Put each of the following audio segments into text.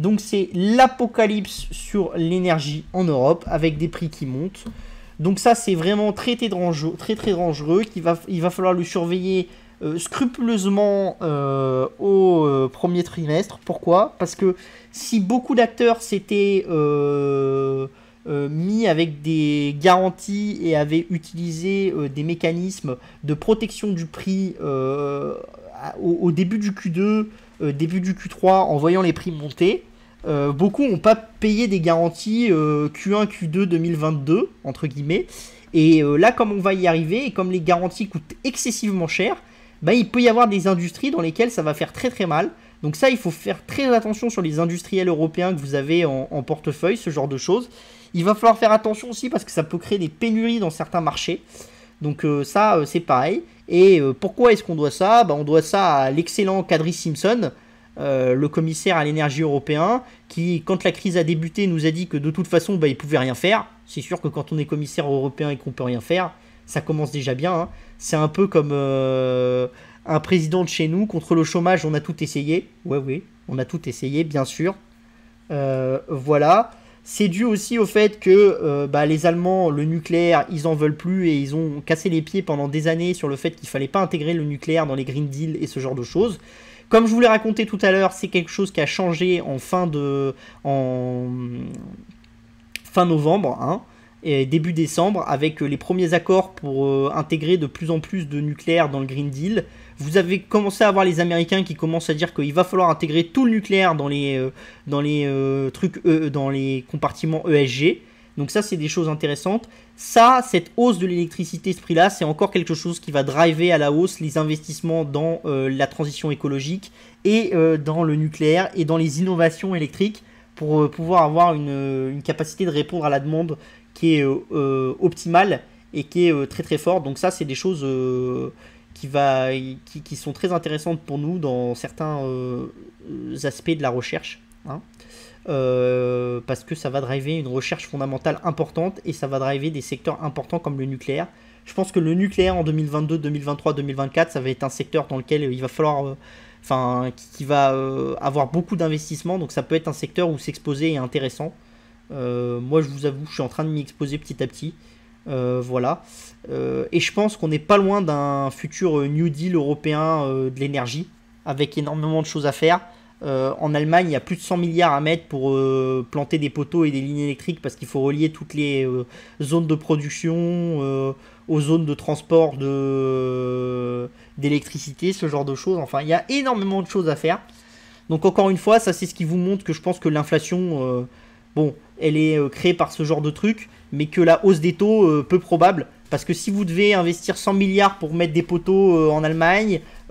Donc c'est l'apocalypse sur l'énergie en Europe avec des prix qui montent. Donc ça c'est vraiment très très dangereux, très, très dangereux qu'il va, il va falloir le surveiller euh, scrupuleusement euh, au euh, premier trimestre. Pourquoi Parce que si beaucoup d'acteurs s'étaient mis avec des garanties et avaient utilisé des mécanismes de protection du prix au, début du Q2, début du Q3 en voyant les prix monter, euh, beaucoup n'ont pas payé des garanties Q1, Q2 2022, entre guillemets. Et euh, là, comme on va y arriver, et comme les garanties coûtent excessivement cher, ben, il peut y avoir des industries dans lesquelles ça va faire très très mal. Donc ça, il faut faire très attention sur les industriels européens que vous avez en, portefeuille, ce genre de choses. Il va falloir faire attention aussi parce que ça peut créer des pénuries dans certains marchés. Donc euh, ça, c'est pareil. Et pourquoi est-ce qu'on doit ça ben, On doit ça à l'excellent Kadri Simpson, euh, le commissaire à l'énergie européen, qui, quand la crise a débuté, nous a dit que de toute façon, bah, il pouvait rien faire. C'est sûr que quand on est commissaire européen et qu'on peut rien faire, ça commence déjà bien. Hein. C'est un peu comme euh, un président de chez nous, contre le chômage, on a tout essayé. Oui, oui, on a tout essayé, bien sûr. Euh, voilà. C'est dû aussi au fait que bah, les Allemands, le nucléaire, ils en veulent plus et ils ont cassé les pieds pendant des années sur le fait qu'il fallait pas intégrer le nucléaire dans les Green Deal et ce genre de choses. Comme je vous l'ai raconté tout à l'heure, c'est quelque chose qui a changé en fin de. En fin novembre, hein, et début décembre, avec euh, les premiers accords pour euh, intégrer de plus en plus de nucléaire dans le Green Deal. Vous avez commencé à avoir les Américains qui commencent à dire qu'il va falloir intégrer tout le nucléaire dans les, euh, dans les e e, dans les compartiments ESG. Donc ça, c'est des choses intéressantes. Ça, cette hausse de l'électricité, ce prix-là, c'est encore quelque chose qui va driver à la hausse les investissements dans euh, la transition écologique et euh, dans le nucléaire et dans les innovations électriques pour euh, pouvoir avoir une, capacité de répondre à la demande qui est optimale et qui est très très forte. Donc ça, c'est des choses qui, sont très intéressantes pour nous dans certains aspects de la recherche. Hein. Euh, parce que ça va driver une recherche fondamentale importante et ça va driver des secteurs importants comme le nucléaire. Je pense que le nucléaire en 2022, 2023, 2024, ça va être un secteur dans lequel euh, il va falloir, euh, enfin, qui, va avoir beaucoup d'investissements. Donc ça peut être un secteur où s'exposer est intéressant. moi, je vous avoue, je suis en train de m'y exposer petit à petit. voilà. et je pense qu'on n'est pas loin d'un futur New Deal européen de l'énergie, avec énormément de choses à faire euh, en Allemagne, il y a plus de 100 milliards à mettre pour euh, planter des poteaux et des lignes électriques parce qu'il faut relier toutes les euh, zones de production aux zones de transport d'électricité, ce genre de choses. Enfin, il y a énormément de choses à faire. Donc encore une fois, ça c'est ce qui vous montre que je pense que l'inflation, bon, elle est créée par ce genre de truc, mais que la hausse des taux, peu probable, parce que si vous devez investir 100 milliards pour mettre des poteaux en Allemagne, 200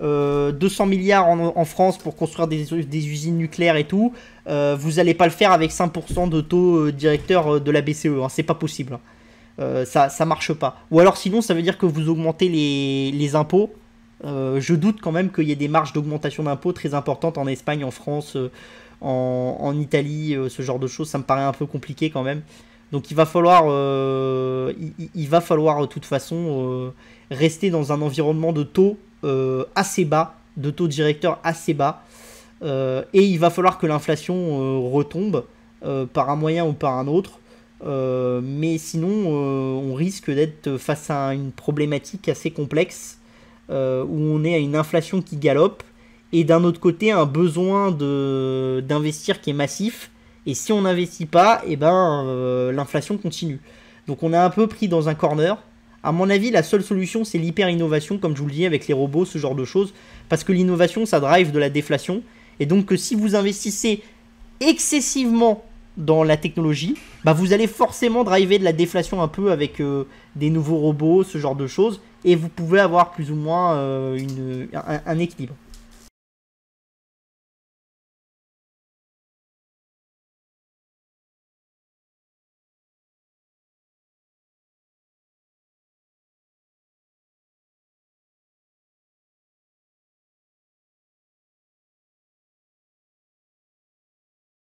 euh, milliards en, France pour construire des, usines nucléaires et tout, euh, vous n'allez pas le faire avec 5% de taux euh, directeur de la BCE. Hein. c'est pas possible. Hein. ça, ça marche pas. Ou alors sinon, ça veut dire que vous augmentez les, impôts. je doute quand même qu'il y ait des marges d'augmentation d'impôts très importantes en Espagne, en France, en, Italie, ce genre de choses. Ça me paraît un peu compliqué quand même. Donc il va falloir, il, va falloir de toute façon rester dans un environnement de taux euh, assez bas, de taux directeur assez bas. Euh, et il va falloir que l'inflation euh, retombe par un moyen ou par un autre. mais sinon, on risque d'être face à une problématique assez complexe où on est à une inflation qui galope et d'un autre côté un besoin d'investir qui est massif. Et si on n'investit pas, et eh ben l'inflation continue. Donc on est un peu pris dans un corner. À mon avis, la seule solution, c'est l'hyper-innovation, comme je vous le dis, avec les robots, ce genre de choses. Parce que l'innovation, ça drive de la déflation. Et donc, que si vous investissez excessivement dans la technologie, bah, vous allez forcément driver de la déflation un peu avec euh, des nouveaux robots, ce genre de choses, et vous pouvez avoir plus ou moins euh, une, un équilibre.